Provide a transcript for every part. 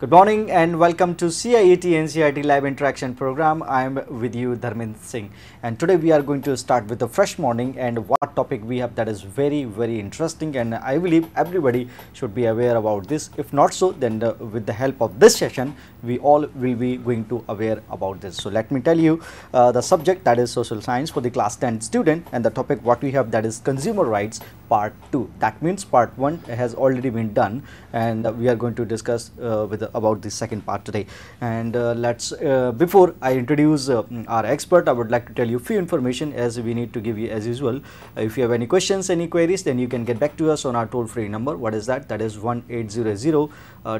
Good morning and welcome to CIET NCIT Live Interaction Program. I am with you Dharmin Singh and today we are going to start with a fresh morning and what topic we have that is very very interesting and I believe everybody should be aware about this. If not so then the, with the help of this session we all will be going to aware about this. So let me tell you uh, the subject that is social science for the class 10 student and the topic what we have that is consumer rights part 2. That means part 1 has already been done and we are going to discuss uh, with about the second part today. And uh, let's uh, before I introduce uh, our expert, I would like to tell you few information as we need to give you as usual. if you have any questions, any queries, then you can get back to us on our toll-free number. What is that? That is one eight zero zero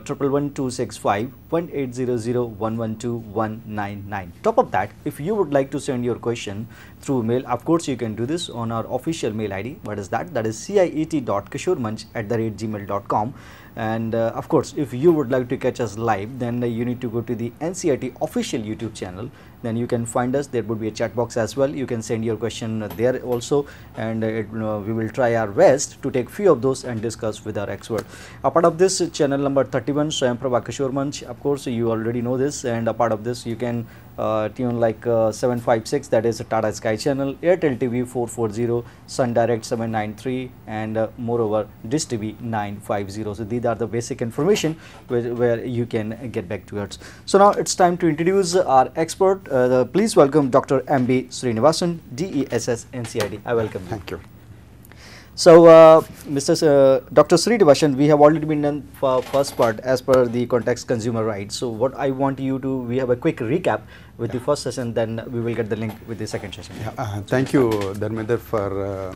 triple one two six five one eight zero zero one one two one nine nine. Top of that, if you would like to send your question through mail, of course you can do this on our official mail ID. What is that? That is ciet.kishoremunch at the rate gmail.com. And uh, of course, if you would like to catch us live, then uh, you need to go to the NCIT official YouTube channel then you can find us there would be a chat box as well you can send your question there also and uh, it, we will try our best to take few of those and discuss with our expert a part of this channel number 31 Swayamprabha Kishore Manch of course you already know this and a part of this you can uh, tune like uh, 756 that is Tata Sky channel Airtel TV 440 Sun Direct 793 and uh, moreover Dish TV 950 so these are the basic information where, where you can get back towards so now it's time to introduce our expert uh, please welcome Dr. M.B. Srinivasan, DESS NCID. I welcome you. Thank you. So, uh, Mr. S uh, Dr. Srinivasan, we have already been done for first part as per the context consumer rights. So, what I want you to, we have a quick recap with yeah. the first session, then we will get the link with the second session. Yeah, uh, thank you, Dharmender, for uh,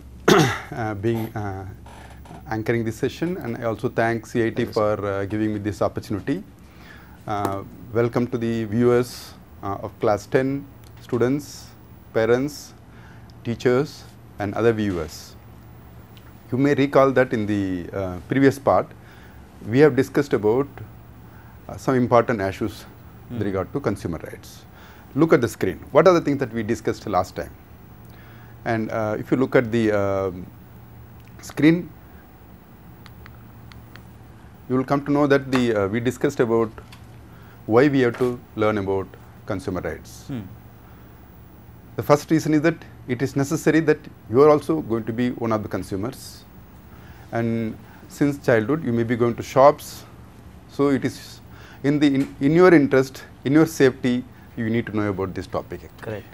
uh, being uh, anchoring this session and I also thank CIT for giving me this opportunity. welcome to the viewers uh, of class 10 students, parents, teachers and other viewers. You may recall that in the uh, previous part, we have discussed about uh, some important issues with hmm. regard to consumer rights. Look at the screen. What are the things that we discussed last time? And uh, if you look at the uh, screen, you will come to know that the uh, we discussed about why we have to learn about consumer rights. Hmm. The first reason is that it is necessary that you are also going to be one of the consumers and since childhood you may be going to shops. So, it is in the in, in your interest, in your safety you need to know about this topic actually. Correct.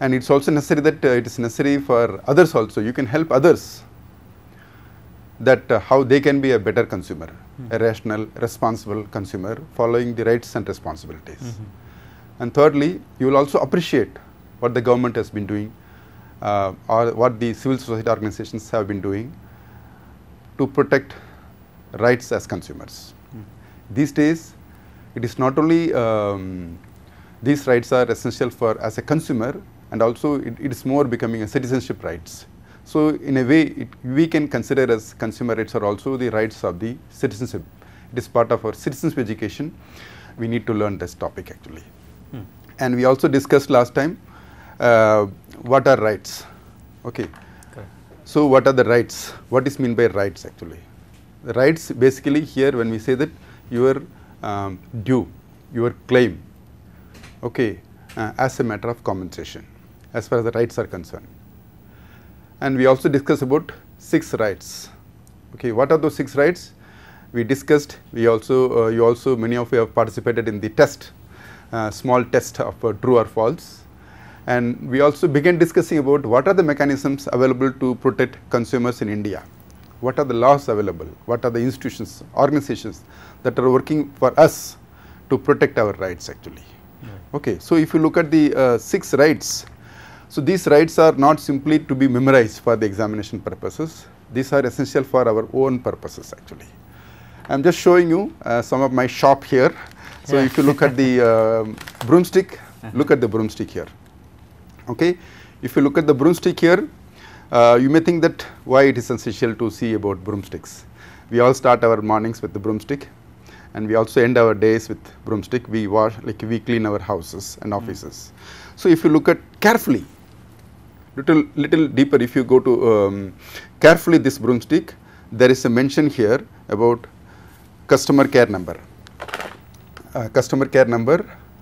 And it is also necessary that uh, it is necessary for others also, you can help others that uh, how they can be a better consumer, mm -hmm. a rational, responsible consumer following the rights and responsibilities. Mm -hmm. And thirdly, you will also appreciate what the government has been doing uh, or what the civil society organizations have been doing to protect rights as consumers. Mm. These days, it is not only um, these rights are essential for as a consumer and also it, it is more becoming a citizenship rights. So, in a way it, we can consider as consumer rights are also the rights of the citizenship. It is part of our citizenship education. We need to learn this topic actually and we also discussed last time uh, what are rights. Okay. okay. So, what are the rights? What is meant by rights actually? The rights basically here when we say that your um, due, your claim okay, uh, as a matter of compensation as far as the rights are concerned. And we also discussed about six rights. Okay, what are those six rights? We discussed, we also, uh, you also many of you have participated in the test uh, small test of uh, true or false. And we also began discussing about what are the mechanisms available to protect consumers in India. What are the laws available? What are the institutions, organizations that are working for us to protect our rights actually? Yeah. Okay, so if you look at the uh, six rights, so these rights are not simply to be memorized for the examination purposes. These are essential for our own purposes actually. I am just showing you uh, some of my shop here. So if you look at the uh, broomstick, look at the broomstick here. Okay, if you look at the broomstick here, uh, you may think that why it is essential to see about broomsticks. We all start our mornings with the broomstick and we also end our days with broomstick. We wash, like we clean our houses and hmm. offices. Mm. So if you look at carefully, little little deeper, if you go to um, carefully this broomstick, there is a mention here about customer care number. Uh, customer care number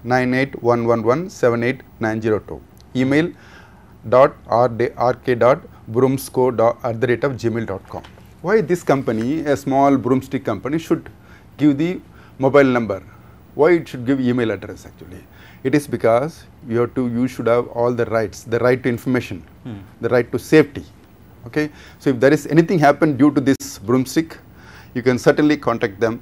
nine eight one one one seven eight nine zero two. Email dot rk dot broomsco dot at the rate of gmail dot com. Why this company, a small broomstick company, should give the mobile number? Why it should give email address actually? It is because you have to, you should have all the rights, the right to information, hmm. the right to safety. Okay, so if there is anything happened due to this broomstick, you can certainly contact them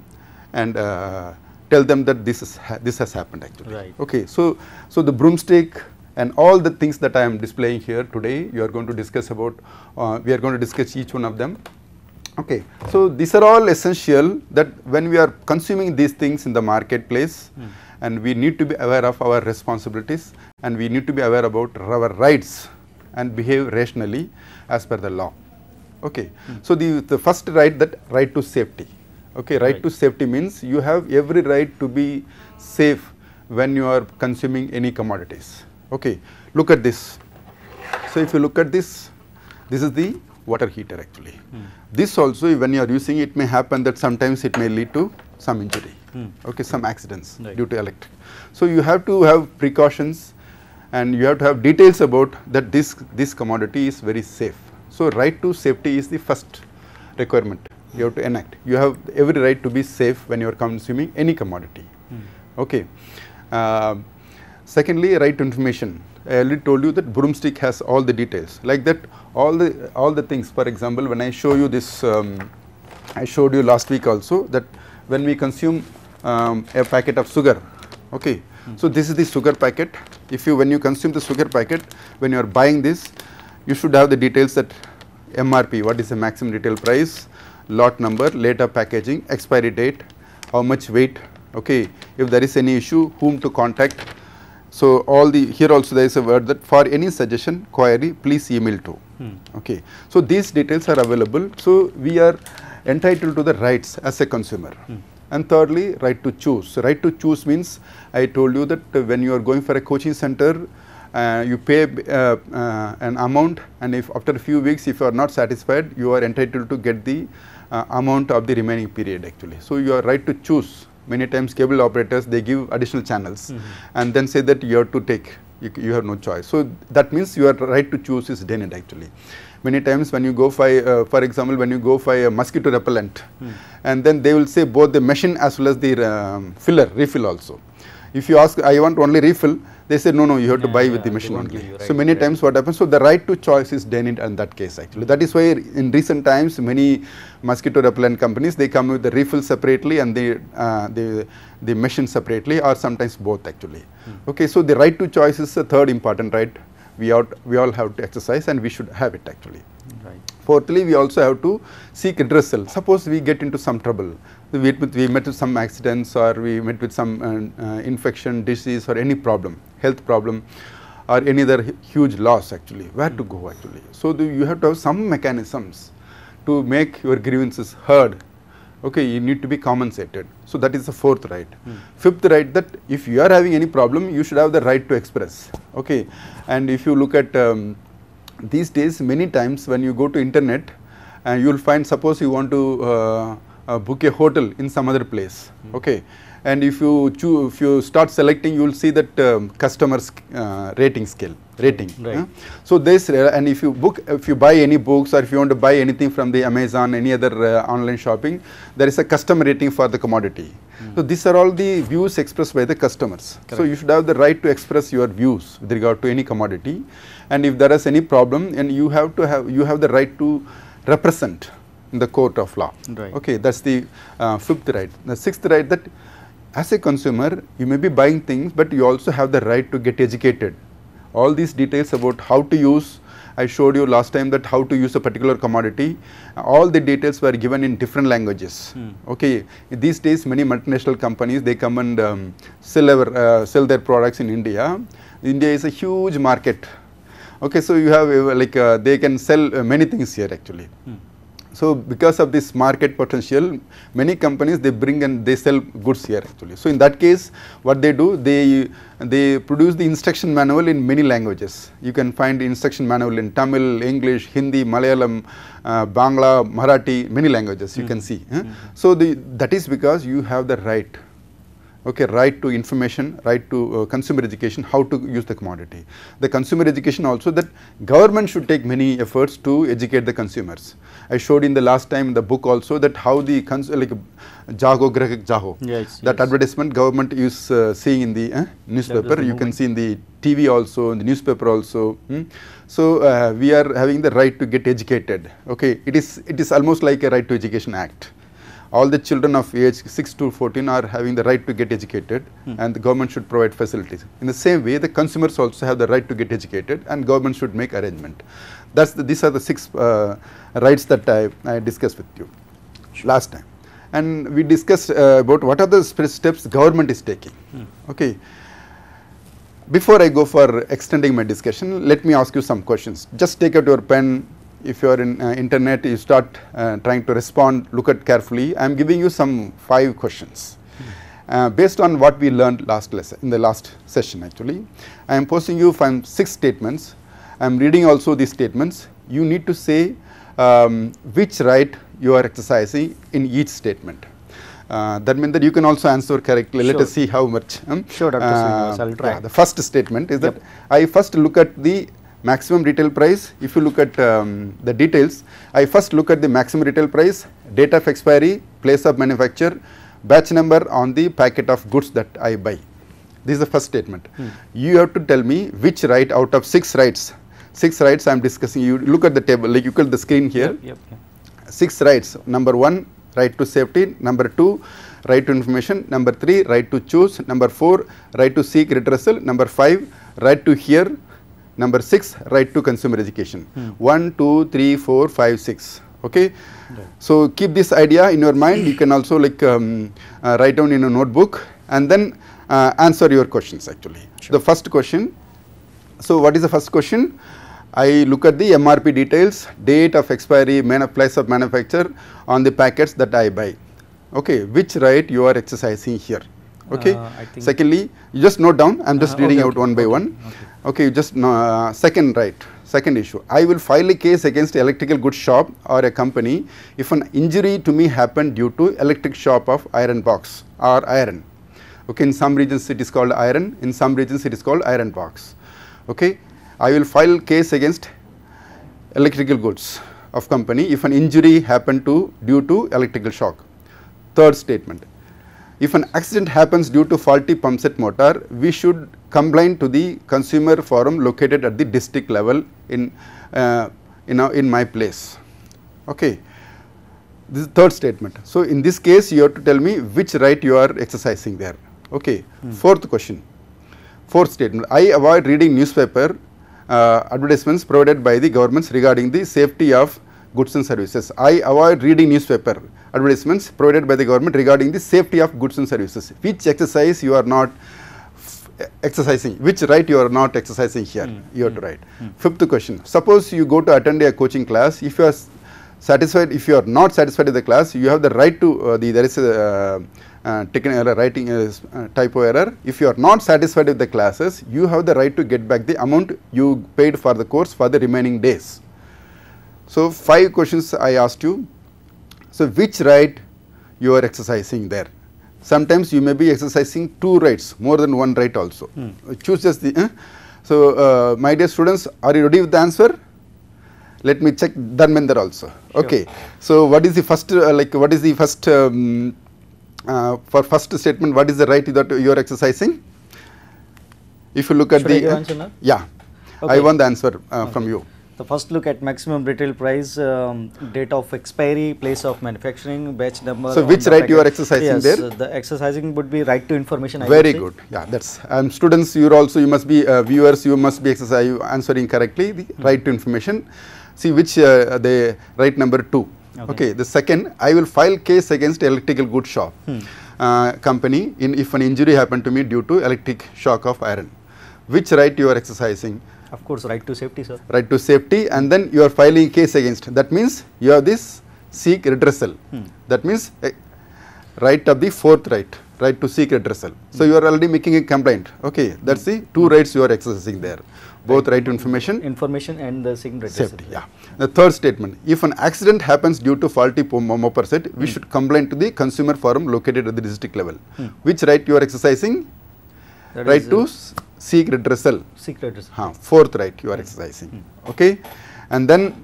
and. Uh, tell them that this is this has happened actually. Right. Okay. So so the broomstick and all the things that I am displaying here today, you are going to discuss about. Uh, we are going to discuss each one of them. Okay. So these are all essential that when we are consuming these things in the marketplace. Mm. And we need to be aware of our responsibilities and we need to be aware about our rights and behave rationally as per the law. Okay. Mm. So, the, the first right that right to safety. Okay, right, right, to safety means you have every right to be safe when you are consuming any commodities. Okay, look at this. So if you look at this, this is the water heater actually. Mm. This also when you are using it may happen that sometimes it may lead to some injury, mm. okay, some accidents right. due to electric. So you have to have precautions and you have to have details about that this, this commodity is very safe. So right to safety is the first requirement you have to enact. You have every right to be safe when you are consuming any commodity. Mm. Okay. Uh, secondly, right to information. I already told you that broomstick has all the details. Like that, all the all the things. For example, when I show you this, um, I showed you last week also that when we consume um, a packet of sugar, okay. Hmm. So this is the sugar packet. If you when you consume the sugar packet, when you are buying this, you should have the details that MRP, what is the maximum retail price, lot number, later packaging, expiry date, how much weight, okay. if there is any issue, whom to contact. So, all the here also there is a word that for any suggestion query please email to. Hmm. Okay. So, these details are available. So, we are entitled to the rights as a consumer. Hmm. And thirdly, right to choose. right to choose means I told you that when you are going for a coaching center, uh, you pay uh, uh, an amount and if after a few weeks if you are not satisfied you are entitled to get the uh, amount of the remaining period actually. So, you are right to choose many times cable operators they give additional channels mm -hmm. and then say that you have to take you, you, have no choice. So, that means your right to choose is denied actually. Many times when you go for, uh, for example, when you go for a mosquito repellent mm. and then they will say both the machine as well as the um, filler, refill also. If you ask, I want only refill, they said, no, no, you have to buy with the machine only. Right, so many right. times what happens, so the right to choice is denied in that case actually. That is why in recent times many mosquito repellent companies, they come with the refill separately and the, uh, the, the machine separately or sometimes both actually. Hmm. Okay, so the right to choice is the third important right we, out, we all have to exercise and we should have it actually. Right. Fourthly, we also have to seek redressal. Suppose we get into some trouble, we, we met with some accidents or we met with some uh, uh infection, disease or any problem health problem or any other huge loss actually, where to go actually. So, the, you have to have some mechanisms to make your grievances heard, okay, you need to be compensated. So, that is the fourth right. Mm. Fifth right that if you are having any problem, you should have the right to express, okay. And if you look at um, these days many times when you go to internet and uh, you will find suppose you want to uh, uh, book a hotel in some other place, mm. okay and if you choose, if you start selecting, you will see that um, customers uh, rating scale rating. Right. So this uh, and if you book, if you buy any books or if you want to buy anything from the Amazon, any other uh, online shopping, there is a customer rating for the commodity. Mm. So these are all the views expressed by the customers. Correct. So you should have the right to express your views with regard to any commodity, and if there is any problem, and you have to have you have the right to represent in the court of law. Right. Okay, that's the uh, fifth right. The sixth right that as a consumer you may be buying things but you also have the right to get educated. All these details about how to use I showed you last time that how to use a particular commodity all the details were given in different languages. Hmm. Okay, these days many multinational companies they come and um, sell, uh, sell their products in India. India is a huge market. Okay, so you have uh, like uh, they can sell uh, many things here actually. Hmm. So, because of this market potential, many companies they bring and they sell goods here actually. So, in that case, what they do, they they produce the instruction manual in many languages. You can find instruction manual in Tamil, English, Hindi, Malayalam, uh, Bangla, Marathi, many languages you hmm. can see. Mm. So, the, that is because you have the right okay, right to information, right to uh, consumer education, how to use the commodity. The consumer education also that government should take many efforts to educate the consumers. I showed in the last time in the book also that how the like Jago Grahak Jaho, yes, that yes. advertisement government is uh, seeing in the uh, newspaper, you can see in the TV also, in the newspaper also. Hmm. So, uh, we are having the right to get educated, okay. It is, it is almost like a right to education act all the children of age 6 to 14 are having the right to get educated hmm. and the government should provide facilities. In the same way, the consumers also have the right to get educated and government should make arrangement. That's the, these are the six uh, rights that I, I, discussed with you sure. last time. And we discussed uh, about what are the steps government is taking. Hmm. Okay. Before I go for extending my discussion, let me ask you some questions. Just take out your pen, if you are in uh, internet you start uh, trying to respond look at carefully I am giving you some 5 questions uh, based on what we learned last lesson in the last session actually I am posing you 5 6 statements I am reading also these statements you need to say um, which right you are exercising in each statement. Uh, that means that you can also answer correctly. Sure. Let us see how much. Um, sure, Dr. Uh, I will try. Yeah, the first statement is yep. that I first look at the maximum retail price. If you look at um, the details, I first look at the maximum retail price, date of expiry, place of manufacture, batch number on the packet of goods that I buy. This is the first statement. Hmm. You have to tell me which right out of 6 rights, 6 rights I am discussing, you look at the table, like you call the screen here, yep, yep, yep. 6 rights, number 1 right to safety, number 2 right to information, number 3 right to choose, number 4 right to seek redressal, number 5 right to hear, Number six, right to consumer education. Hmm. One, two, three, four, five, six. Okay. Yeah. So keep this idea in your mind. You can also like um, uh, write down in a notebook and then uh, answer your questions actually. Sure. The first question. So what is the first question? I look at the MRP details, date of expiry, place of manufacture on the packets that I buy. Okay, which right you are exercising here? Okay. Uh, Secondly, you just note down. I'm just uh, reading okay, out okay, one by okay, one okay just uh, second right second issue i will file a case against electrical goods shop or a company if an injury to me happened due to electric shock of iron box or iron okay in some regions it is called iron in some regions it is called iron box okay i will file case against electrical goods of company if an injury happened to due to electrical shock third statement if an accident happens due to faulty pump set motor, we should complain to the consumer forum located at the district level in, uh, in, in my place. Okay. This is third statement. So, in this case you have to tell me which right you are exercising there. Okay. Hmm. Fourth question, fourth statement. I avoid reading newspaper uh, advertisements provided by the governments regarding the safety of goods and services. I avoid reading newspaper advertisements provided by the government regarding the safety of goods and services, which exercise you are not exercising, which right you are not exercising here, mm. you have mm. to hmm. write. Mm. Fifth question, suppose you go to attend a coaching class, if you are satisfied, if you are not satisfied with the class, you have the right to, uh, the, there is a uh, uh, error, writing uh, uh, typo error. If you are not satisfied with the classes, you have the right to get back the amount you paid for the course for the remaining days. So, 5 questions I asked you. So, which right you are exercising there? Sometimes you may be exercising two rights, more than one right also. Hmm. Choose just the. Eh? So, uh, my dear students, are you ready with the answer? Let me check Dharmender also. Sure. Okay. So, what is the first, uh, like, what is the first, um, uh, for first statement, what is the right that you are exercising? If you look at the. yeah. Okay. I want the answer uh, okay. from you. The first look at maximum retail price, um, date of expiry, place of manufacturing, batch number. So which right package. you are exercising yes, there? Yes, the exercising would be right to information. I Very good. Yeah, that's um, students. You also you must be uh, viewers. You must be exercising answering correctly the hmm. right to information. See which uh, the right number two. Okay. okay. The second, I will file case against electrical goods shop. Hmm. Uh, company in if an injury happened to me due to electric shock of iron which right you are exercising of course, right to safety, sir. Right to safety and then you are filing case against. That means you have this seek redressal. Hmm. That means eh, right of the fourth right, right to seek redressal. Hmm. So, you are already making a complaint. Okay, that is the two hmm. rights you are exercising there, both right, right to information. Information and the seek redressal. Safety, yeah. The third statement, if an accident happens due to faulty mopper set, we hmm. should complain to the consumer forum located at the district level. Hmm. Which right you are exercising? That right to uh, secret result. Secret fourth right you are exercising. Hmm. Okay. And then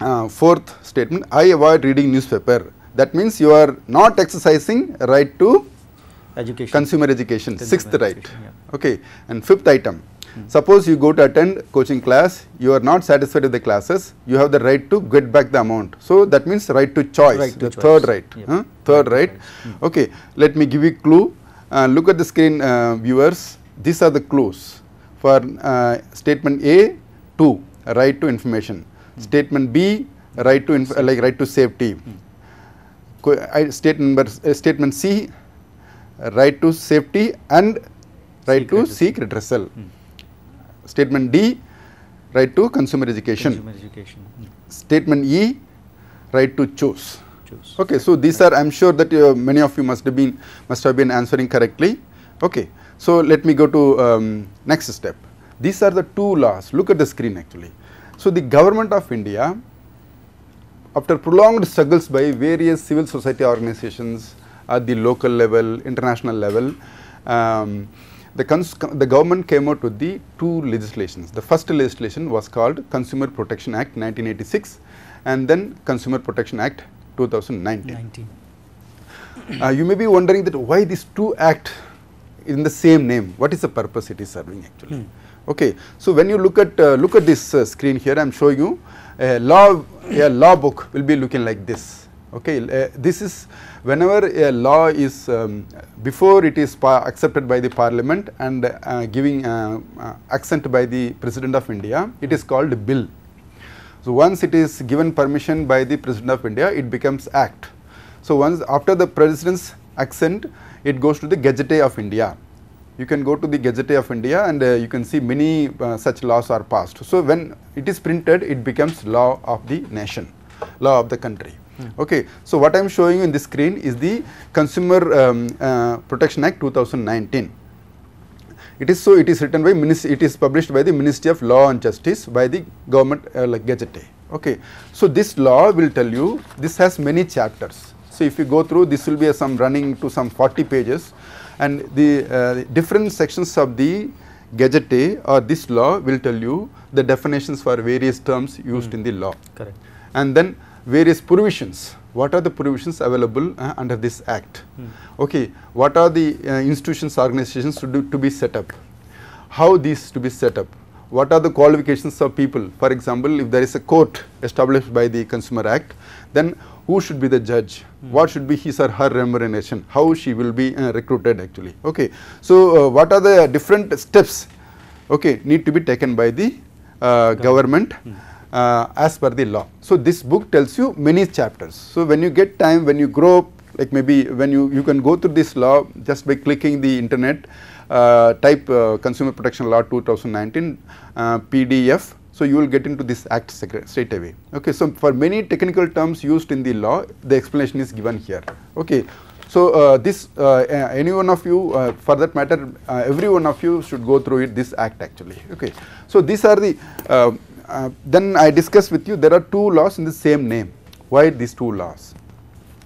uh, fourth statement, I avoid reading newspaper. That means you are not exercising right to education. consumer education, consumer sixth education, right. Yeah. Okay. And fifth item, hmm. suppose you go to attend coaching class, you are not satisfied with the classes, you have the right to get back the amount. So, that means right to choice, right to the choice. third right, huh? third right. right. Hmm. Okay. Let me give you clue. Uh, look at the screen uh, viewers these are the clues for uh, statement A, 2 right to information, mm. statement B right to like right to safety, mm. I, statement, uh, statement C right to safety and right to seek redressal, mm. statement D right to consumer education, consumer education. Hmm. statement E right to choose. choose. Okay, so these are I am sure that uh, many of you must have been must have been answering correctly. Okay. So, let me go to um, next step. These are the two laws. Look at the screen actually. So, the government of India after prolonged struggles by various civil society organizations at the local level, international level, um, the, the, government came out with the two legislations. The first legislation was called Consumer Protection Act 1986 and then Consumer Protection Act 2019. Uh, you may be wondering that why these two acts in the same name. What is the purpose it is serving actually? Okay. So, when you look at uh, look at this uh, screen here, I am showing you a law a law book will be looking like this. Okay, uh, this is whenever a law is um, before it is accepted by the parliament and uh, giving uh, uh, accent by the president of India, it is called bill. So once it is given permission by the president of India, it becomes act. So once after the president's accent, it goes to the Gazette of India. You can go to the Gazette of India and uh, you can see many uh, such laws are passed. So, when it is printed, it becomes law of the nation, law of the country. Mm. Okay. So, what I am showing you in the screen is the Consumer um, uh, Protection Act 2019. It is so, it is written by, it is published by the Ministry of Law and Justice by the government uh, like Gazette. Okay. So, this law will tell you, this has many chapters so, if you go through this will be some running to some 40 pages and the uh, different sections of the gazette or this law will tell you the definitions for various terms used mm. in the law. Hmm. Correct. And then various provisions, what are the provisions available uh, under this act, mm. okay, what are the uh, institutions, organizations to, do, to be set up, how these to be set up, what are the qualifications of people, for example, if there is a court established by the Consumer Act, then who should be the judge, mm. what should be his or her remuneration, how she will be uh, recruited actually. Okay. So, uh, what are the different steps okay, need to be taken by the uh, government mm. as per the law. So, this book tells you many chapters. So, when you get time, when you grow up, like maybe when you, you can go through this law just by clicking the internet, uh, type uh, Consumer Protection Law 2019 PDF so, you will get into this act straight away. Okay. So, for many technical terms used in the law, the explanation is given here. Okay. So, uh, this uh, any one of you uh, for that matter uh, every one of you should go through it this act actually. Okay. So, these are the uh, uh, then I discussed with you there are two laws in the same name why these two laws.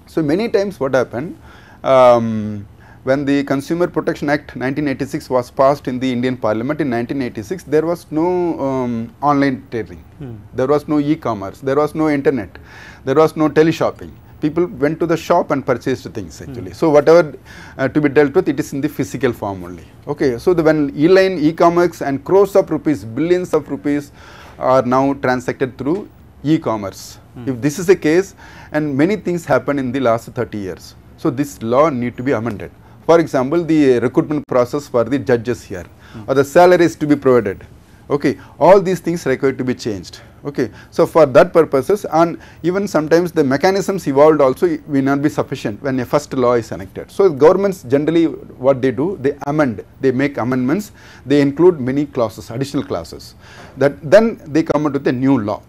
So, many times what happened um, when the Consumer Protection Act 1986 was passed in the Indian Parliament in 1986, there was no um, online trading, hmm. there was no e-commerce, there was no internet, there was no teleshopping. People went to the shop and purchased things hmm. actually. Hmm. So whatever uh, to be dealt with, it is in the physical form only. Okay. So the, when e-line, e-commerce, and crores of rupees, billions of rupees are now transacted through e-commerce. Hmm. If this is the case, and many things happen in the last 30 years. So this law need to be amended. For example, the uh, recruitment process for the judges here, mm. or the salaries to be provided. Okay, all these things required to be changed. Okay, so for that purposes, and even sometimes the mechanisms evolved also will not be sufficient when a first law is enacted. So governments generally what they do, they amend, they make amendments, they include many clauses, additional clauses. That then they come out with a new law.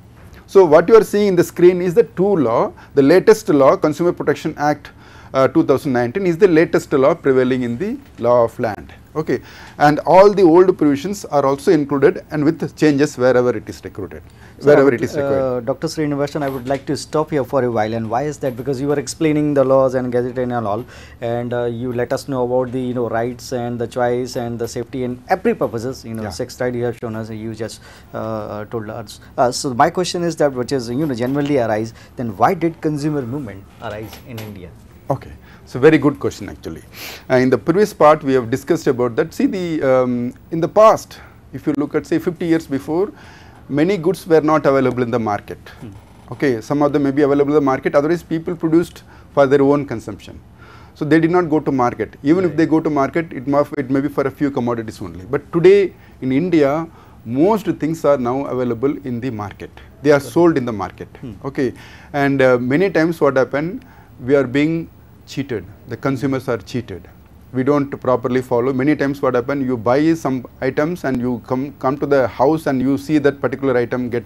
So what you are seeing in the screen is the two law, the latest law, Consumer Protection Act uh, 2019 is the latest law prevailing in the law of land. Okay. And all the old provisions are also included and with changes wherever it is recruited, so wherever would, uh, it is required. Uh, Dr. Srinivasan, I would like to stop here for a while and why is that? Because you were explaining the laws and gazette and all and uh, you let us know about the, you know, rights and the choice and the safety and every purposes, you know, yeah. sex right you have shown us, you just uh, uh told us. so my question is that which is, you know, generally arise, then why did consumer movement arise in India? Okay. So, very good question actually. Uh, in the previous part we have discussed about that. See the um, in the past if you look at say 50 years before many goods were not available in the market. Mm. Okay. Some of them may be available in the market otherwise people produced for their own consumption. So, they did not go to market even right. if they go to market it, it may be for a few commodities only. But today in India most things are now available in the market. They are sold in the market. Mm. Okay. And uh, many times what happened, we are being cheated. The consumers are cheated. We don't properly follow. Many times what happen, you buy some items and you come, come to the house and you see that particular item get.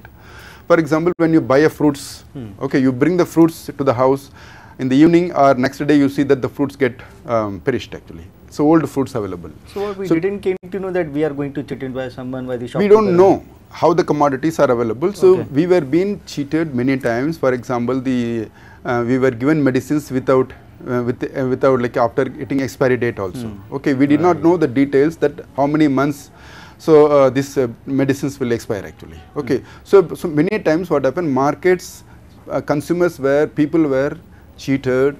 For example, when you buy a fruits, hmm. okay, you bring the fruits to the house. In the evening or next day, you see that the fruits get um, perished actually. So old fruits available. So we so didn't came to know that we are going to cheated by someone by the shop. We don't know how the commodities are available. So okay. we were being cheated many times. For example, the uh, we were given medicines without uh, with, uh, without like after eating expiry date also. Mm. Okay, we did right. not know the details that how many months so uh, uh medicines will expire actually. Okay, mm. so, so many times what happened markets, uh, consumers were, people were cheated.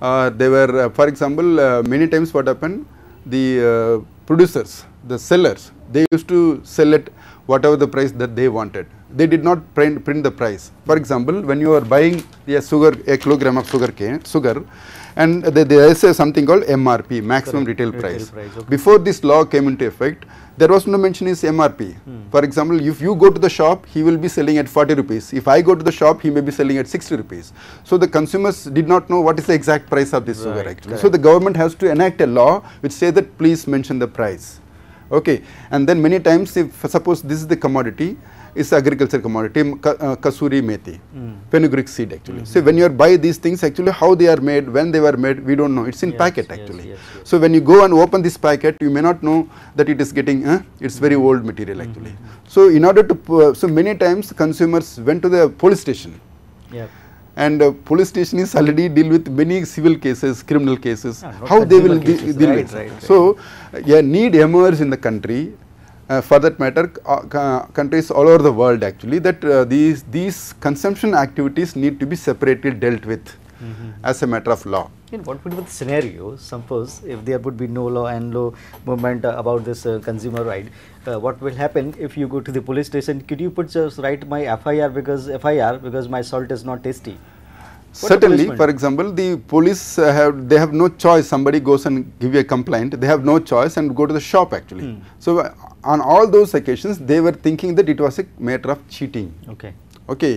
they were, for example, many times what happened, the producers, the sellers, they used to sell it whatever the price that they wanted. They did not print, print the price. For example, when you are buying a sugar, a kilogram of sugar cane, sugar, and there is something called MRP, maximum Correct. retail price. Retail price okay. Before this law came into effect, there was no mention is MRP. Hmm. For example, if you go to the shop, he will be selling at 40 rupees. If I go to the shop, he may be selling at 60 rupees. So the consumers did not know what is the exact price of this right. sugar actually. Correct. So the government has to enact a law which say that please mention the price okay and then many times if suppose this is the commodity is agriculture commodity uh, kasuri methi mm. fenugreek seed actually mm -hmm. so when you buy these things actually how they are made when they were made we don't know it's in yes, packet actually yes, yes, so when you go and open this packet you may not know that it is getting uh, it's very old material actually mm -hmm. so in order to uh, so many times consumers went to the police station and uh, police station is already deal with many civil cases, criminal cases, ah, how they will cases, deal right, with. Right, right. So, uh, yeah, need emerges in the country. Uh, for that matter, uh, countries all over the world actually that uh, these these consumption activities need to be separately dealt with mm -hmm. as a matter of law. In what would be the scenario? Suppose if there would be no law and no movement about this uh, consumer right, uh, what will happen if you go to the police station? Could you put just write my FIR because FIR because my salt is not tasty? What Certainly, for example, the police uh, have they have no choice. Somebody goes and give a complaint. They have no choice and go to the shop actually. Mm. So uh, on all those occasions, they were thinking that it was a matter of cheating. Okay okay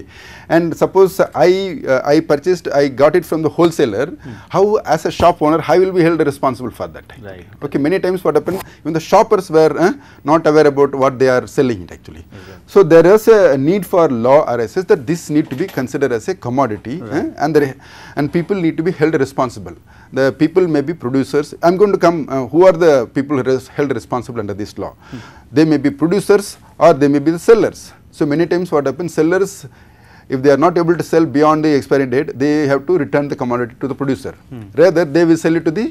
and suppose i uh, i purchased i got it from the wholesaler mm. how as a shop owner i will be held responsible for that right okay many times what happened even the shoppers were uh, not aware about what they are selling it actually okay. so there is a need for law arises that this need to be considered as a commodity uh, right. and and people need to be held responsible the people may be producers i'm going to come uh, who are the people res held responsible under this law mm. they may be producers or they may be the sellers so, many times what happens sellers if they are not able to sell beyond the expiry date they have to return the commodity to the producer hmm. rather they will sell it to the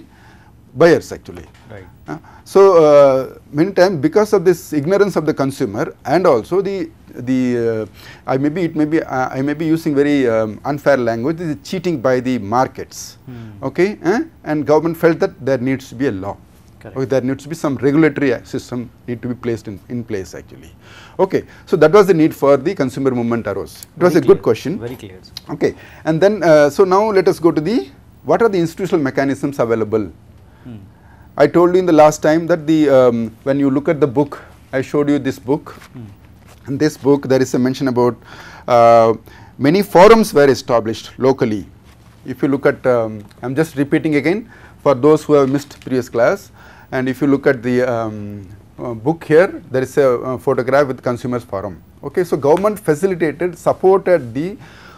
buyers actually. Right. Uh, so, uh, many times because of this ignorance of the consumer and also the the uh, I may be it may be uh, I may be using very um, unfair language is cheating by the markets hmm. okay eh? and government felt that there needs to be a law. Okay, there needs to be some regulatory system need to be placed in, in place actually. Okay, so that was the need for the consumer movement arose. It was very a clear. good question. Very clear. Okay, and then uh, so now let us go to the what are the institutional mechanisms available. Hmm. I told you in the last time that the um, when you look at the book, I showed you this book. Hmm. In this book, there is a mention about uh, many forums were established locally. If you look at, um, I am just repeating again for those who have missed previous class and if you look at the um, uh, book here, there is a uh, photograph with consumers forum. Okay, so government facilitated, supported the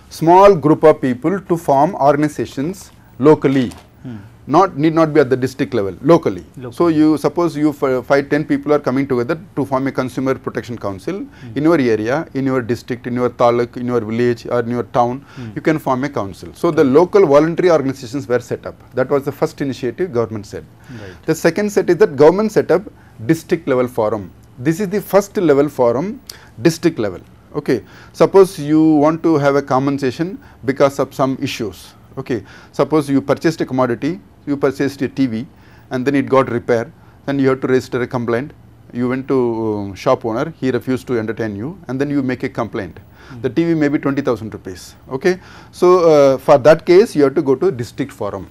small group of people to form organizations locally. Hmm not need not be at the district level locally. locally. So you suppose you five ten people are coming together to form a consumer protection council mm. in your area, in your district, in your taluk, in your village or in your town, mm. you can form a council. So the local voluntary organizations were set up. That was the first initiative government said. Right. The second set is that government set up district level forum. This is the first level forum, district level. Okay. Suppose you want to have a compensation because of some issues okay suppose you purchased a commodity you purchased a TV and then it got repair, then you have to register a complaint. You went to um, shop owner, he refused to entertain you and then you make a complaint. Mm. The TV may be 20,000 rupees, okay. So, uh, for that case you have to go to district forum.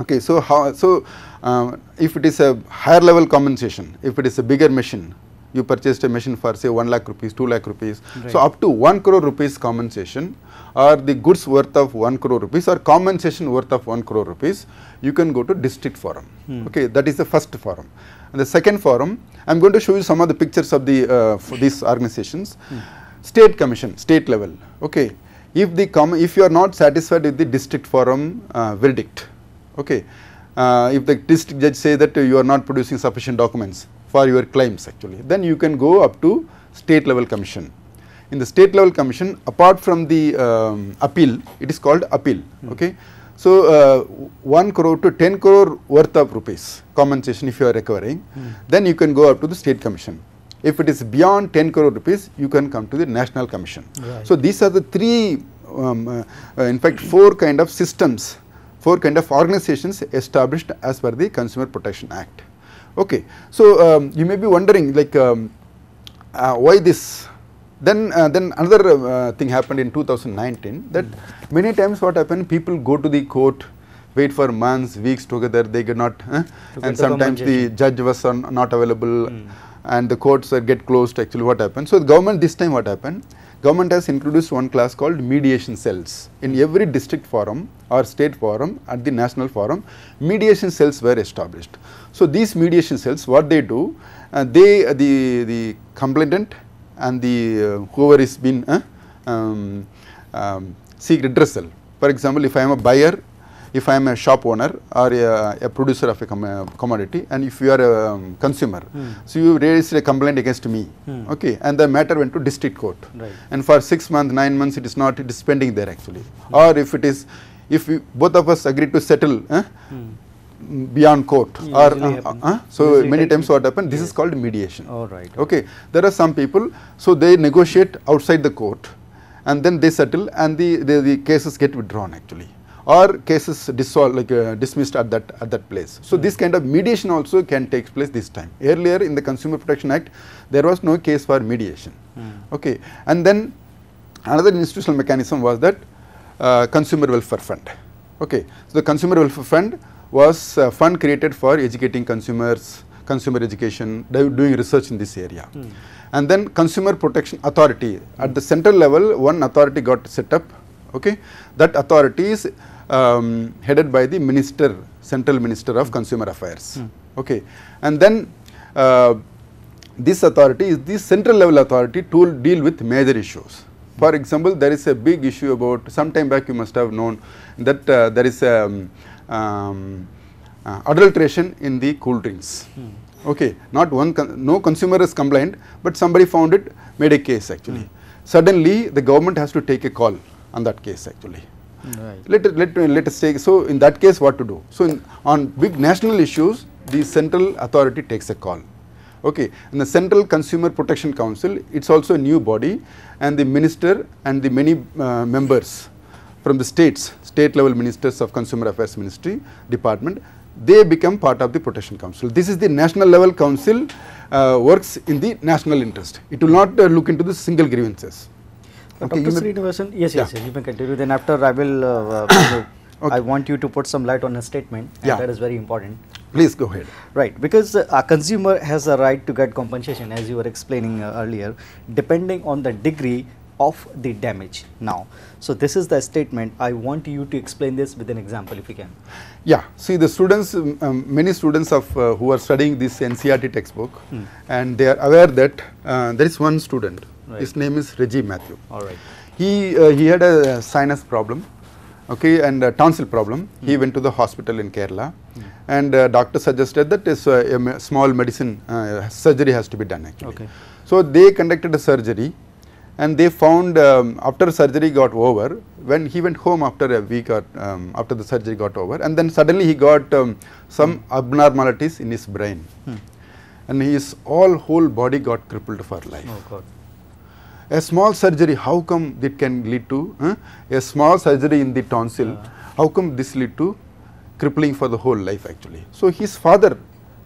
Okay, so how, so uh, if it is a higher level compensation, if it is a bigger machine, you purchased a machine for say 1 lakh rupees, 2 lakh rupees. Right. So, up to 1 crore rupees compensation, or the goods worth of 1 crore rupees or compensation worth of 1 crore rupees, you can go to district forum. Hmm. Okay, that is the first forum. And the second forum, I am going to show you some of the pictures of the uh, for these organizations. Hmm. State commission, state level. Okay, if the if you are not satisfied with the district forum uh, verdict, okay, uh, if the district judge say that you are not producing sufficient documents for your claims actually, then you can go up to state level commission in the state level commission apart from the um, appeal, it is called appeal. Mm. Okay. So, uh, 1 crore to 10 crore worth of rupees compensation if you are recovering, mm. then you can go up to the state commission. If it is beyond 10 crore rupees, you can come to the national commission. Right. So, these are the three, um, uh, uh in fact, four kind of systems, four kind of organizations established as per the Consumer Protection Act. Okay. So, um, you may be wondering like um, uh, why this then, uh, then another uh, thing happened in 2019 that many times what happened, people go to the court, wait for months, weeks together, they get not, and sometimes the judge was on, not available mm. and the courts get closed actually what happened. So, the government this time what happened, government has introduced one class called mediation cells. In every district forum or state forum at the national forum, mediation cells were established. So, these mediation cells what they do, uh, they uh, the, the complainant and the uh, whoever is been uh, um, um, seek redressal. For example, if I am a buyer, if I am a shop owner or a, a producer of a com uh, commodity and if you are a um, consumer, hmm. so you raised a complaint against me, hmm. okay, and the matter went to district court. Right. And for 6 months, 9 months it is not, it is pending there actually. Or if it is, if we, both of us agree to settle, hmm beyond court or uh, uh, so usually many times what happened. this yes. is called mediation all right okay. there are some people so they negotiate outside the court and then they settle and the the, the cases get withdrawn actually or cases dissolved like uh, dismissed at that at that place so hmm. this kind of mediation also can take place this time earlier in the consumer protection act there was no case for mediation mm. okay and then another institutional mechanism was that uh, consumer welfare fund okay so the consumer welfare fund was a fund created for educating consumers, consumer education, doing research in this area. Hmm. And then Consumer Protection Authority, at the central level one authority got set up, okay. That authority is um, headed by the minister, central minister of consumer affairs, hmm. okay. And then uh, this authority is the central level authority to deal with major issues. For example, there is a big issue about some time back you must have known that uh, there is a um, um, uh, adulteration in the cool drinks. Hmm. Okay, not one, con no consumer has complained, but somebody found it, made a case actually. Hmm. Suddenly, the government has to take a call on that case actually. Right. Let, let, let us take, so in that case what to do? So, in, on big national issues, the central authority takes a call. Okay, and the Central Consumer Protection Council, it's also a new body and the minister and the many uh, members from the states, state level ministers of consumer affairs ministry department, they become part of the protection council. This is the national level council uh, works in the national interest. It will not uh, look into the single grievances. Okay, Dr. Srinivasan, yes, yeah. yes, yes, you can continue. Then after I will, uh, uh okay. I want you to put some light on a statement yeah. that is very important. Please go ahead. Right, because a uh, consumer has a right to get compensation as you were explaining uh, earlier, depending on the degree of the damage now. So this is the statement. I want you to explain this with an example if you can. Yeah. See the students, um, um many students of uh, who are studying this NCRT textbook mm. and they are aware that uh, there is one student. Right. His name is Reggie Matthew. All right. He, uh, he had a uh, sinus problem okay, and tonsil problem. Mm. He hmm. went to the hospital in Kerala mm. and uh, doctor suggested that this, uh, a small medicine uh, surgery has to be done actually. Okay. So, they conducted a surgery and they found um, after surgery got over when he went home after a week or um, after the surgery got over and then suddenly he got um, some hmm. abnormalities in his brain hmm. and his all whole body got crippled for life. Oh God. A small surgery how come it can lead to a small surgery in the tonsil yeah. how come this lead to crippling for the whole life actually. So his father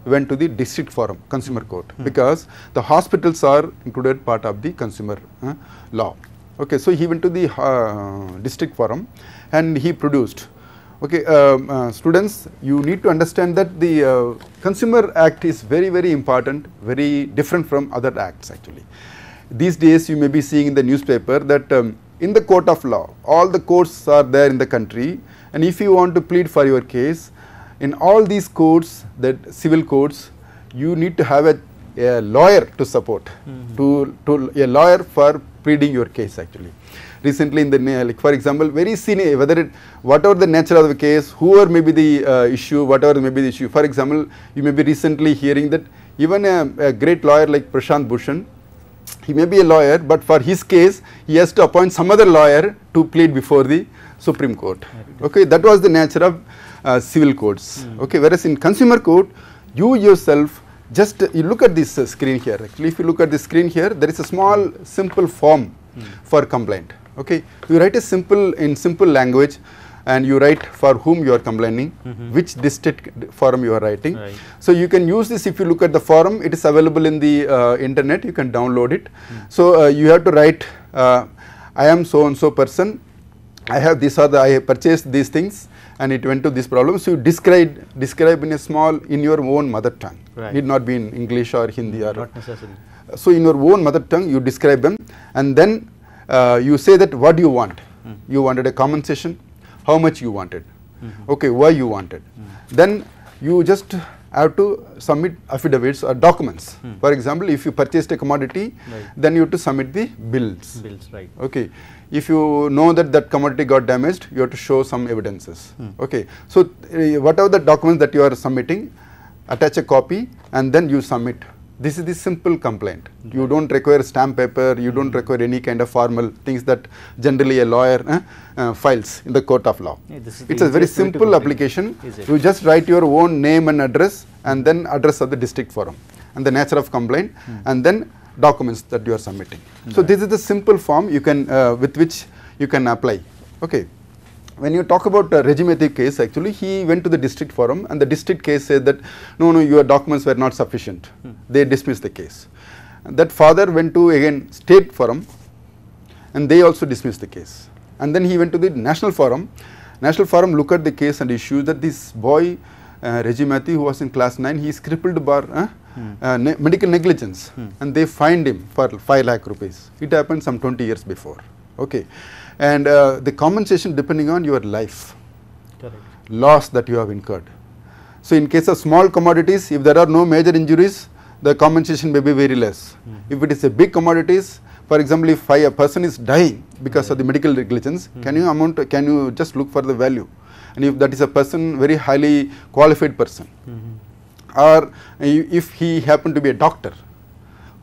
went to the district forum, consumer court, hmm. because the hospitals are included part of the consumer uh, law. Okay, so he went to the uh, district forum and he produced. Okay, um, uh, students, you need to understand that the uh, Consumer Act is very, very important, very different from other acts actually. These days, you may be seeing in the newspaper that um, in the court of law, all the courts are there in the country and if you want to plead for your case, in all these courts that civil courts you need to have a, a lawyer to support mm -hmm. to, to a lawyer for pleading your case actually recently in the like for example very senior whether it whatever the nature of the case whoever may be the uh, issue whatever may be the issue for example you may be recently hearing that even a, a great lawyer like Prashant Bhushan he may be a lawyer but for his case he has to appoint some other lawyer to plead before the Supreme Court okay that was the nature of uh, civil codes. Mm. Okay, whereas in consumer code, you yourself just you look at this uh, screen here. Actually, if you look at this screen here, there is a small simple form mm. for complaint. Okay, you write a simple in simple language and you write for whom you are complaining, mm -hmm. which district form you are writing. Right. So you can use this if you look at the form, it is available in the uh, internet, you can download it. Mm. So uh, you have to write, uh, I am so and so person, I have these are the, I purchased these things and it went to this problem. So you describe describe in a small in your own mother tongue. Right. Need not be in English or Hindi or not necessarily. So in your own mother tongue you describe them and then uh, you say that what do you want. Mm. You wanted a compensation, how much you wanted, mm -hmm. okay, why you wanted. Mm. Then you just have to submit affidavits or documents. Hmm. For example, if you purchased a commodity, right. then you have to submit the bills. Bills, right. Okay. If you know that that commodity got damaged, you have to show some evidences. Hmm. Okay. So, uh, whatever the documents that you are submitting, attach a copy and then you submit this is the simple complaint. Mm-hmm. You don't require stamp paper, you don't mm-hmm. require any kind of formal things that generally a lawyer uh, files in the court of law. Yeah, it's a very simple application. You just write your own name and address and then address of the district forum and the nature of complaint mm. and then documents that you are submitting. Right. So, this is the simple form you can uh, with which you can apply. Okay when you talk about a uh, Regimeti case, actually he went to the district forum and the district case said that, no, no, your documents were not sufficient. Hmm. They dismissed the case. And that father went to again state forum and they also dismissed the case. And then he went to the national forum. National forum looked at the case and issued that this boy, uh, who was in class 9, he is crippled by uh, hmm. uh, ne medical negligence. Hmm. And they fined him for 5 lakh rupees. It happened some 20 years before. Okay and uh, the compensation depending on your life Correct. loss that you have incurred. So, in case of small commodities if there are no major injuries the compensation may be very less. Mm. If it is a big commodities for example, if I, a person is dying because of the medical negligence mm. can you amount can you just look for the value and if that is a person very highly qualified person mm -hmm. or if he happened to be a doctor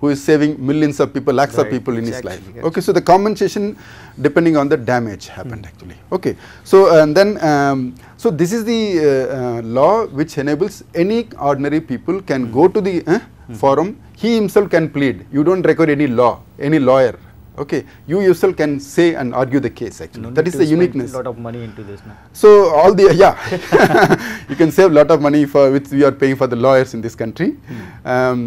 who is saving millions of people, lakhs right. of people in exactly. his life. Okay, so the compensation depending on the damage happened hmm. actually. Okay, so and then um, so this is the uh, uh, law which enables any ordinary people can hmm. go to the hmm. forum. He himself can plead. You don't require any law, any lawyer okay you yourself can say and argue the case actually no that is the uniqueness lot of money into this now. so all the yeah you can save lot of money for which we are paying for the lawyers in this country um,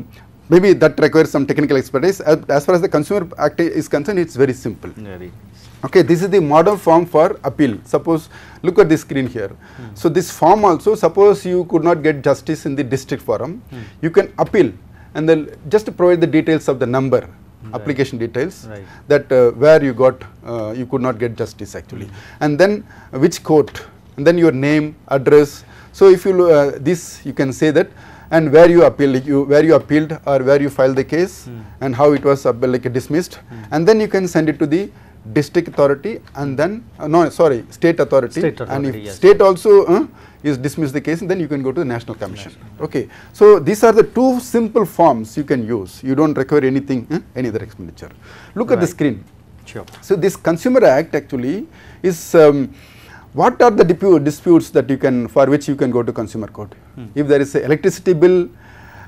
maybe that requires some technical expertise. As, far as the consumer act is concerned, it's very simple. Okay, this is the modern form for appeal. Suppose, look at this screen here. Hmm. So, this form also, suppose you could not get justice in the district forum, hmm. you can appeal and then just provide the details of the number, right. application details right. that uh, where you got, uh, you could not get justice actually. Hmm. And then which court and then your name, address. So, if you, uh, this you can say that and where you appealed, you, where you appealed or where you filed the case hmm. and how it was like dismissed hmm. and then you can send it to the district authority and then uh, no sorry state authority, state authority and if yes. state also uh, is dismissed the case then you can go to the national commission national. okay so these are the two simple forms you can use you don't require anything uh, any other expenditure look right. at the screen sure so this consumer act actually is um, what are the disputes that you can for which you can go to consumer court hmm. if there is a electricity bill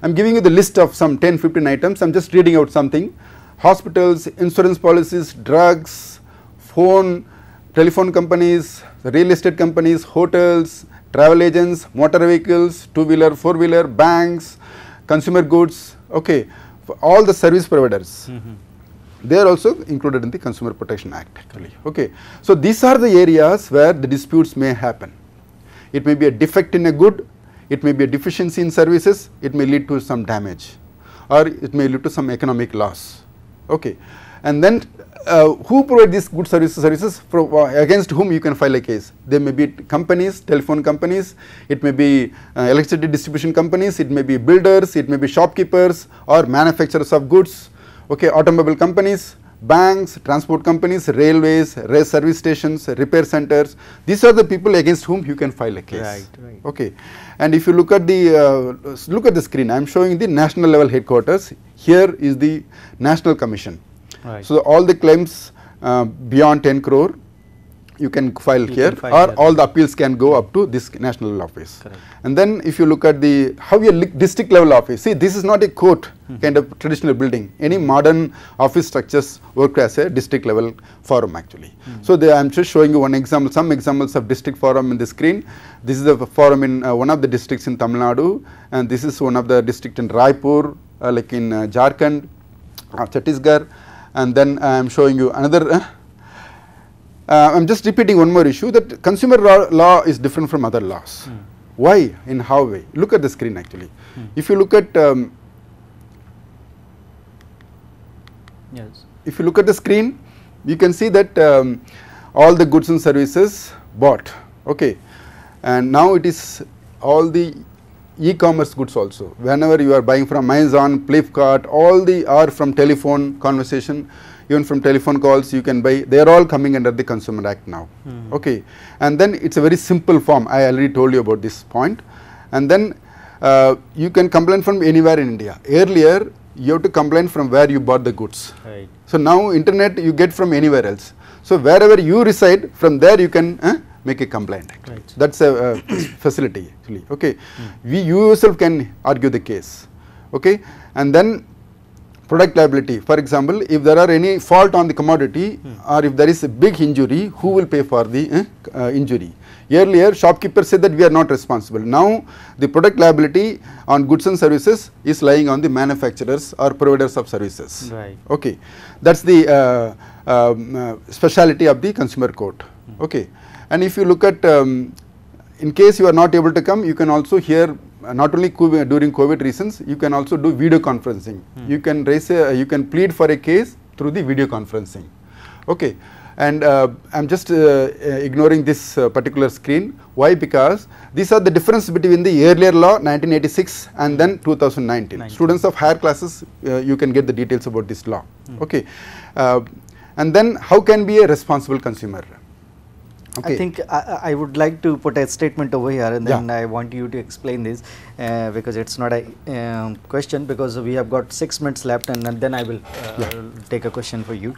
i am giving you the list of some 10 15 items i am just reading out something hospitals insurance policies drugs phone telephone companies real estate companies hotels travel agents motor vehicles two wheeler four wheeler banks consumer goods okay all the service providers mm -hmm they are also included in the Consumer Protection Act actually. Okay. So, these are the areas where the disputes may happen. It may be a defect in a good, it may be a deficiency in services, it may lead to some damage or it may lead to some economic loss. Okay. And then uh, who provide these good services services uh, against whom you can file a case. They may be companies, telephone companies, it may be uh, electricity distribution companies, it may be builders, it may be shopkeepers or manufacturers of goods okay, automobile companies, banks, transport companies, railways, rail service stations, repair centers. These are the people against whom you can file a case. Right, right. Okay. And if you look at the uh, look at the screen, I am showing the national level headquarters. Here is the National Commission. Right. So all the claims uh, beyond 10 crore you can file you here can file or here. all the appeals can go up to this national office. Correct. And then if you look at the how a district level office, see this is not a court mm -hmm. kind of traditional building, any mm-hmm. modern office structures work as a district level forum actually. Mm -hmm. So, I am just showing you one example, some examples of district forum in the screen. This is a forum in uh, one of the districts in Tamil Nadu and this is one of the district in Raipur uh, like in uh, Jharkhand or uh, Chhattisgarh and then I am showing you another uh, uh, I am just repeating one more issue that consumer law, law is different from other laws. Mm. Why? In how way? Look at the screen actually. Mm. If you look at um, yes. If you look at the screen, you can see that um, all the goods and services bought. Okay, and now it is all the e-commerce goods also. Whenever you are buying from Amazon, Flipkart, all the are from telephone conversation even from telephone calls you can buy, they are all coming under the Consumer Act now. Mm. Okay. And then it is a very simple form, I already told you about this And then uh, you can complain from anywhere in India. Earlier, you have to complain from where you bought the goods. Right. So now internet you get from anywhere else. So wherever you reside, from there you can eh, make a complaint. Right. That's a uh, facility actually. Okay, mm. we you yourself can argue the case. Okay, and then product liability. For example, if there are any fault on the commodity hmm. or if there is a big injury, who will pay for the eh, uh, injury? Earlier, shopkeepers said that we are not responsible. Now, the product liability on goods and services is lying on the manufacturers or providers of services. Right. Okay. That is the uh, um, uh, speciality of the consumer court. Hmm. Okay. And if you look at um, in case you are not able to come, you can also hear uh, not only uh, during COVID reasons, you can also do video conferencing. Hmm. You can raise, a, uh, you can plead for a case through the video conferencing. Okay, and uh, I'm just uh, ignoring this uh, particular screen. Why? Because these are the difference between the earlier law 1986 and then 2019. 19. Students of higher classes, you can get the details about this law. Hmm. Okay, and then how can be a responsible consumer? Okay. I think I, I, would like to put a statement over here and then yeah. I want you to explain this uh, because it's not a um, question because we have got 6 minutes left and then I will uh, yeah. take a question for you.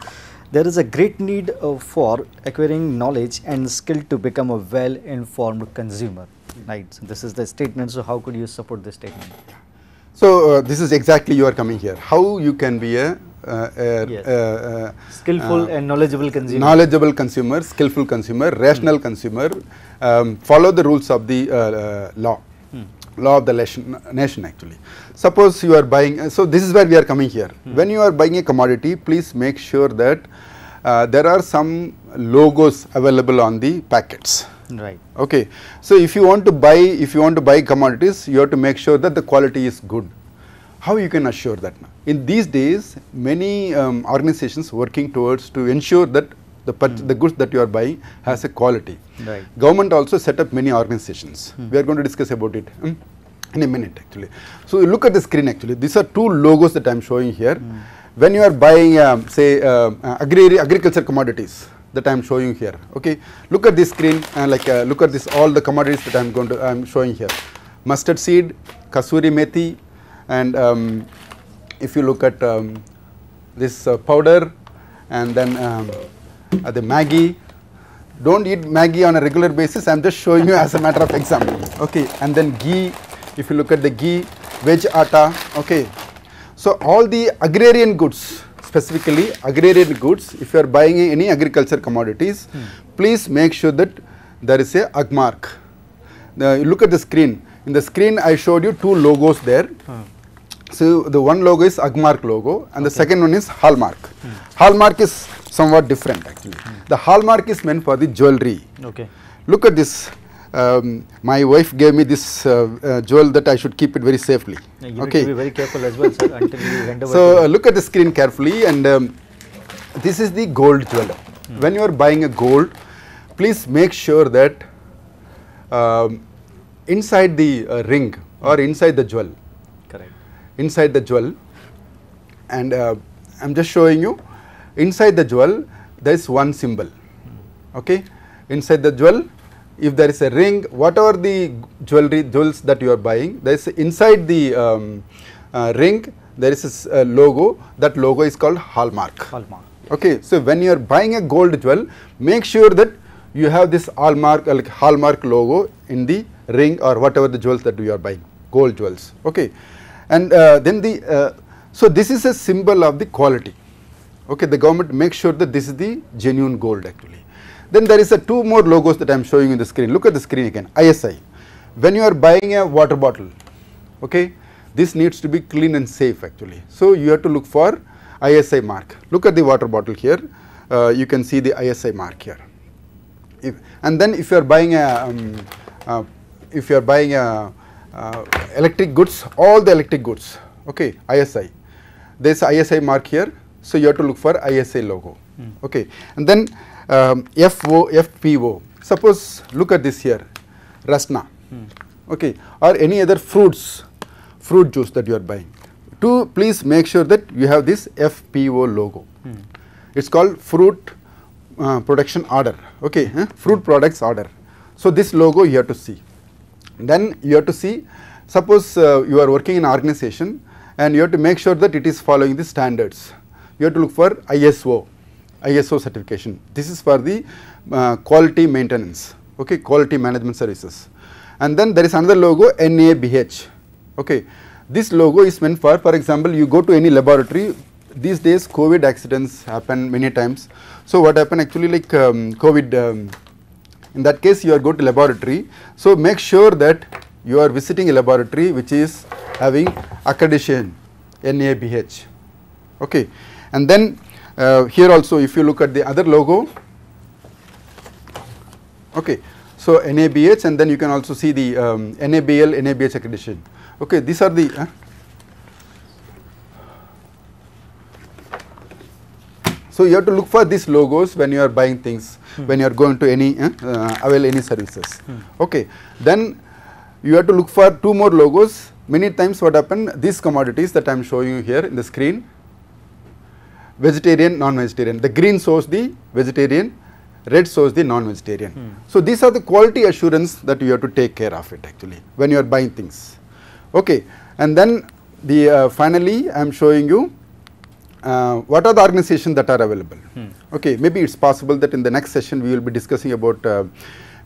There is a great need uh, for acquiring knowledge and skill to become a well informed consumer. Right. So this is the statement. So how could you support this statement? So uh, this is exactly you are coming here. How you can be a uh, uh, yes. Uh, skillful and knowledgeable consumer. Knowledgeable consumer, skillful consumer, rational mm. consumer, um, follow the rules of the law. Mm. law of the nation, actually. Suppose you are buying, uh, so this is where we are coming here. Mm. When you are buying a commodity, please make sure that uh, there are some logos available on the packets. Right. Okay. So if you want to buy, if you want to buy commodities, you have to make sure that the quality is good. How you can assure that now? In these days, many um, organizations working towards to ensure that the, mm. the goods that you are buying has a quality. Right. Government also set up many organizations. Mm. We are going to discuss about it mm, in a minute actually. So you look at the screen actually. These are two logos that I am showing here. Hmm. When you are buying um, say um, uh, agri agriculture commodities that I am showing here. Okay, look at this screen and uh, like uh, look at this all the commodities that I am going to I am showing here. Mustard seed, kasuri methi, and um, if you look at um, this uh, powder and then um, uh, the Maggi, do not eat Maggi on a regular basis, I am just showing you as a matter of example, okay. And then ghee, if you look at the ghee, veg atta, okay. So, all the agrarian goods specifically agrarian goods, if you are buying any agriculture commodities, hmm. please make sure that there is a ag mark. The, look at the screen. In the screen, I showed you two logos there. Hmm. So the one logo is Agmark logo and okay. the second one is Hallmark. Hmm. Hallmark is somewhat different actually. Hmm. The Hallmark is meant for the jewelry. Okay. Look at this. Um, my wife gave me this uh, uh, jewel that I should keep it very safely. Yeah, okay. be very careful as well, sir. Until you so uh, look at the screen carefully, and um, this is the gold jewel. Hmm. When you are buying a gold, please make sure that um, inside the uh, ring or inside the jewel, inside the jewel and uh, I am just showing you inside the jewel there is one symbol okay inside the jewel if there is a ring whatever the jewelry jewels that you are buying there is inside the um, uh, ring there is a uh, logo that logo is called hallmark hallmark okay so when you are buying a gold jewel make sure that you have this hallmark like hallmark logo in the ring or whatever the jewels that you are buying gold jewels okay and uh, then the uh, so this is a symbol of the quality okay the government makes sure that this is the genuine gold actually then there is a two more logos that I am showing you the screen. Look at the screen again, ISI. When you are buying a water bottle, okay, this needs to be clean and safe actually. So, you have to look for ISI mark. Look at the water bottle here, uh, you can see the ISI mark here. If, and then if you are buying a, um, uh, if you are buying a uh, electric goods, all the electric goods, okay, ISI. There is ISI mark here, so you have to look for ISI logo, mm. okay. And then um, FO, FPO, suppose look at this here, Rasna, mm. okay, or any other fruits, fruit juice that you are buying. To please make sure that you have this FPO logo. Mm. It is called fruit uh, production order, okay, fruit products order. So, this logo you have to see. Then you have to see suppose uh, you are working in organization and you have to make sure that it is following the standards. You have to look for ISO, ISO certification. This is for the uh, quality maintenance, okay, quality management services. And then there is another logo NABH, okay. This logo is meant for, for example, you go to any laboratory, these days COVID accidents happen many times. So what happened actually like um, COVID um, in that case you are going to laboratory. So, make sure that you are visiting a laboratory which is having accreditation NABH. Okay. And then uh, here also if you look at the other logo, okay. so NABH and then you can also see the um, NABL, NABH accreditation. Okay, these are the uh, So, you have to look for these logos when you are buying things, hmm. when you are going to any eh, uh, avail any services. Hmm. Okay. Then you have to look for two more logos. Many times what happened, these commodities that I am showing you here in the screen, vegetarian, non-vegetarian. The green shows the vegetarian, red shows the non-vegetarian. Hmm. So, these are the quality assurance that you have to take care of it actually when you are buying things. Okay. And then the uh, finally, I am showing you uh, what are the organizations that are available? Hmm. Okay, maybe it's possible that in the next session we will be discussing about uh,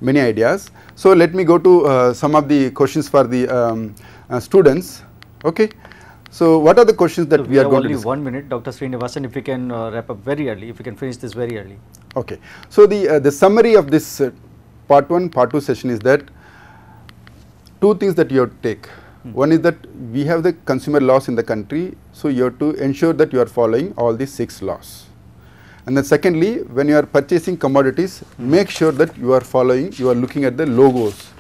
many ideas. So let me go to uh, some of the questions for the um, uh, students. Okay. So what are the questions that so we, we are going to discuss? one minute, Dr. Srinivasan, if we can uh, wrap up very early, if we can finish this very early. Okay. So the, uh, the summary of this part 1, part 2 session is that two things that you have to take. Hmm. One is that we have the consumer laws in the country, so you have to ensure that you are following all these six laws. And then secondly, when you are purchasing commodities, hmm. make sure that you are following, you are looking at the logos.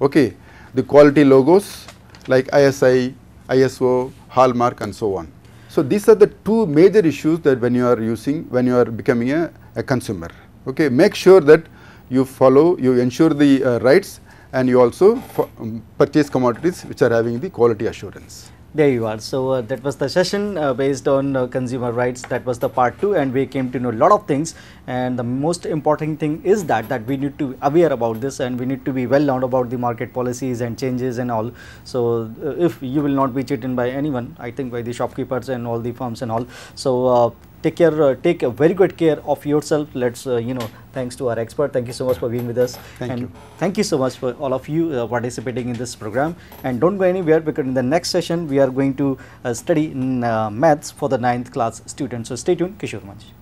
Okay, the quality logos like ISI, ISO, Hallmark and so on. So these are the two major issues that when you are using, when you are becoming a, a consumer. Okay, make sure that you follow, you ensure the uh, rights and you also um, purchase commodities which are having the quality assurance. There you are. So uh, that was the session uh, based on uh, consumer rights. That was the part two, and we came to know a lot of things. And the most important thing is that that we need to be aware about this, and we need to be well known about the market policies and changes and all. So uh, if you will not be cheated by anyone, I think by the shopkeepers and all the firms and all. So uh, take care, uh, take very good care of yourself. Let's, uh, you know, thanks to our expert. Thank you so much for being with us. Thank and you. Thank you so much for all of you uh, participating in this program. And don't go anywhere because in the next session, we are going to study in, maths for the ninth class students. So stay tuned. Kishore Manch.